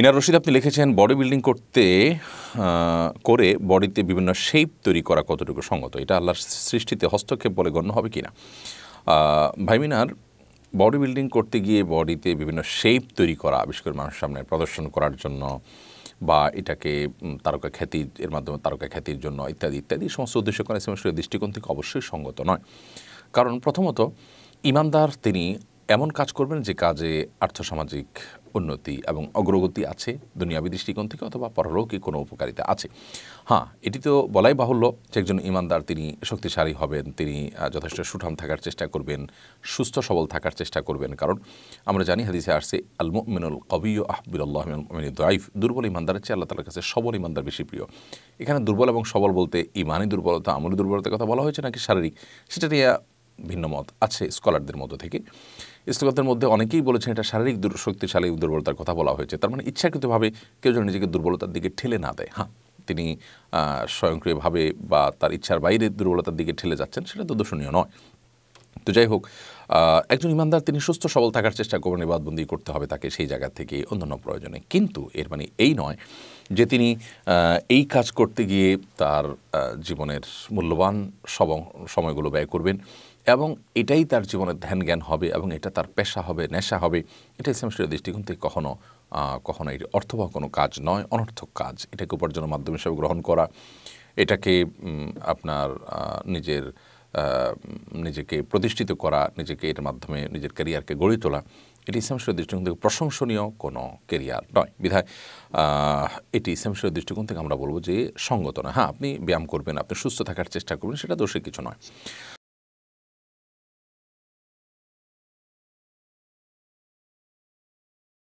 মিনার রশিদ আপনি লিখেছেন body building করতে করে বডিতে বিভিন্ন শেপ তৈরি করা কতটুকু সঙ্গত এটা আল্লাহর সৃষ্টিতে হস্তক্ষেপ বলে গণ্য হবে কি না ভাই মিনার বডি বিল্ডিং করতে গিয়ে বডিতে বিভিন্ন শেপ তৈরি করা আবিষ্কার মানুষের সামনে প্রদর্শন করার জন্য বা এটাকে তারকা খ্যাতি এর মাধ্যমে তারকা খ্যাতির জন্য ইত্যাদি ইত্যাদি সমস্ত উদ্দেশ্য করা সমস্ত দৃষ্টিকোণ থেকে অবশ্যই সঙ্গত নয় কারণ প্রথমত ইমানদার তিনি এমন কাজ করবেন যে কাজে আর্থসামাজিক উন্নতি এবং অগ্রগতি আছে দুনিয়াবি দৃষ্টিকোণ থেকে অথবা পরলোকে কোনো উপকারিতা আছে হ্যাঁ এটি তো বলাই বাহুল্য যে একজন ইমানদার তিনি শক্তিশালী হবেন তিনি যথেষ্ট সুঠাম থাকার চেষ্টা করবেন সুস্থ সবল থাকার চেষ্টা করবেন কারণ আমরা জানি হাদিসে আসছে আল মিনুল কবি আহবুল্লাহ দাইফ দুর্বল ইমানদার চেয়ে আল্লাহ তালার কাছে সবল ইমানদার বেশি প্রিয় এখানে দুর্বল এবং সবল বলতে ইমানই দুর্বলতা আমলি দুর্বলতার কথা বলা হয়েছে নাকি শারীরিক সেটা নিয়ে ভিন্ন মত আছে স্কলারদের মধ্য থেকে স্থগতের মধ্যে অনেকেই বলেছেন এটা শারীরিক শক্তিশালী দুর্বলতার কথা বলা হয়েছে তার মানে ইচ্ছাকৃতভাবে কেউ যেন নিজেকে দুর্বলতার দিকে ঠেলে না দেয় হ্যাঁ তিনি স্বয়ংক্রিয়ভাবে বা তার ইচ্ছার বাইরে দুর্বলতার দিকে ঠেলে যাচ্ছেন সেটা তো দোষণীয় নয় তো যাই হোক একজন ইমানদার তিনি সুস্থ সবল থাকার চেষ্টা করবেন এবাদবন্দি করতে হবে তাকে সেই জায়গা থেকে অন্যান্য প্রয়োজনে কিন্তু এর মানে এই নয় যে তিনি এই কাজ করতে গিয়ে তার জীবনের মূল্যবান সব সময়গুলো ব্যয় করবেন এবং এটাই তার জীবনের ধ্যান জ্ঞান হবে এবং এটা তার পেশা হবে নেশা হবে এটা ইসলাম শরীর দৃষ্টিকোণ থেকে কখনো কখনো এটি অর্থবহ কোনো কাজ নয় অনর্থক কাজ এটাকে উপার্জনের মাধ্যম হিসেবে গ্রহণ করা এটাকে আপনার নিজের নিজেকে প্রতিষ্ঠিত করা নিজেকে এটার মাধ্যমে নিজের ক্যারিয়ারকে গড়ে তোলা এটি ইসলামশীল দৃষ্টিকোণ থেকে প্রশংসনীয় কোনো কেরিয়ার নয় বিধায় এটি ইসলামশীল দৃষ্টিকোণ থেকে আমরা বলবো যে সঙ্গত নয় হ্যাঁ আপনি ব্যায়াম করবেন আপনি সুস্থ থাকার চেষ্টা করবেন সেটা দোষের কিছু নয়